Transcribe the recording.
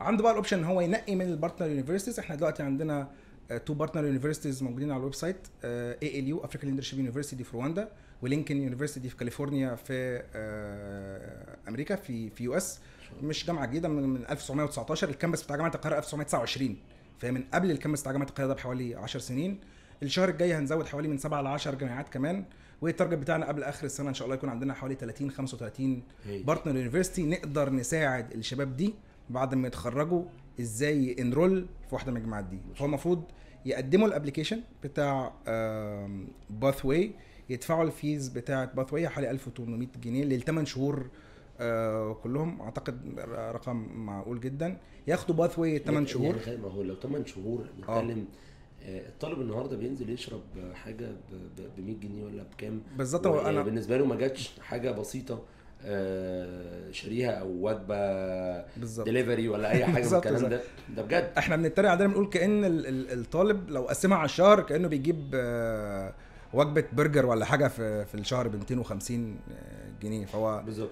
عنده بقى الاوبشن ان هو ينقي من البارتنر يونيفرسيتيز احنا دلوقتي عندنا تو بارتنر يونيفرسيتيز موجودين على الويب سايت اي ال يو افريكان ليدرشيب يونيفرسيتي في رواندا ولينكن يونيفرسيتي في كاليفورنيا في آه، امريكا في في يو اس مش جامعه جديده من 1919 الكامبس بتاع جامعه القاهره 1929 فهي من قبل الكامبس بتاع جامعه القاهره ده بحوالي 10 سنين الشهر الجاي هنزود حوالي من 7 ل 10 جامعات كمان والتارجت بتاعنا قبل اخر السنه ان شاء الله يكون عندنا حوالي 30 35 بارتنر يونيفرسيتي نقدر نساعد الشباب دي بعد ما يتخرجوا ازاي انرول في واحده من الجامعات دي فهو المفروض يقدموا الابلكيشن بتاع باث واي يدفعوا الفيز بتاعه باث واي حوالي 1800 جنيه للثمان شهور آه، كلهم اعتقد رقم معقول جدا ياخدوا باث واي 8 يعني شهور يعني ما هو لو ثمان شهور آه. بنتكلم آه. الطالب النهارده بينزل يشرب حاجه ب 100 جنيه ولا بكام بالظبط انا بالنسبه له ما جاتش حاجه بسيطه آه، شريها او وجبه بالظبط دليفري ولا اي حاجه من الكلام ده ده بجد احنا بنتريق عندنا بنقول كان الطالب لو قسمها على الشهر كانه بيجيب آه، وجبه برجر ولا حاجه في في الشهر ب 250 آه، جنيه فهو بالظبط